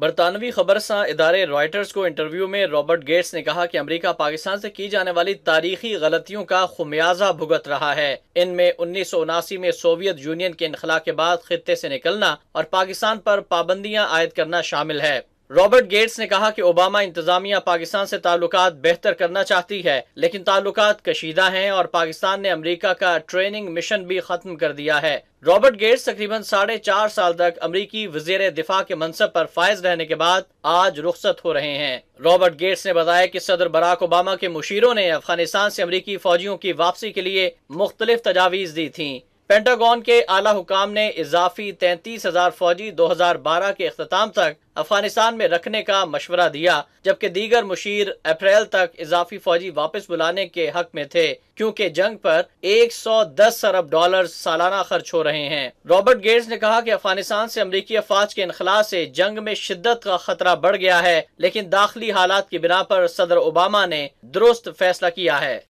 برطانوی خبر سا ادارے رائٹرز کو انٹرویو میں رابرٹ گیٹس نے کہا کہ امریکہ پاکستان سے کی جانے والی تاریخی غلطیوں کا خمیازہ بھگت رہا ہے ان میں انیس سو اناسی میں سوویت یونین کے انخلا کے بعد خطے سے نکلنا اور پاکستان پر پابندیاں عائد کرنا شامل ہے رابرٹ گیٹس نے کہا کہ اوباما انتظامیہ پاکستان سے تعلقات بہتر کرنا چاہتی ہے لیکن تعلقات کشیدہ ہیں اور پاکستان نے امریکہ کا ٹریننگ مشن بھی ختم کر دیا ہے رابرٹ گیٹس تقریباً ساڑھے چار سال تک امریکی وزیر دفاع کے منصب پر فائز رہنے کے بعد آج رخصت ہو رہے ہیں رابرٹ گیٹس نے بتایا کہ صدر براک اوباما کے مشیروں نے افغانستان سے امریکی فوجیوں کی واپسی کے لیے مختلف تجاویز دی تھی پینٹاگون کے اعلی حکام نے اضافی تینتیس ہزار فوجی دو ہزار بارہ کے اختتام تک افغانستان میں رکھنے کا مشورہ دیا جبکہ دیگر مشیر اپریل تک اضافی فوجی واپس بلانے کے حق میں تھے کیونکہ جنگ پر ایک سو دس ارب ڈالر سالانہ خرچ ہو رہے ہیں رابرٹ گیٹس نے کہا کہ افغانستان سے امریکی افواج کے انخلا سے جنگ میں شدت کا خطرہ بڑھ گیا ہے لیکن داخلی حالات کی بنا پر صدر اوباما نے درست فیصلہ کیا ہے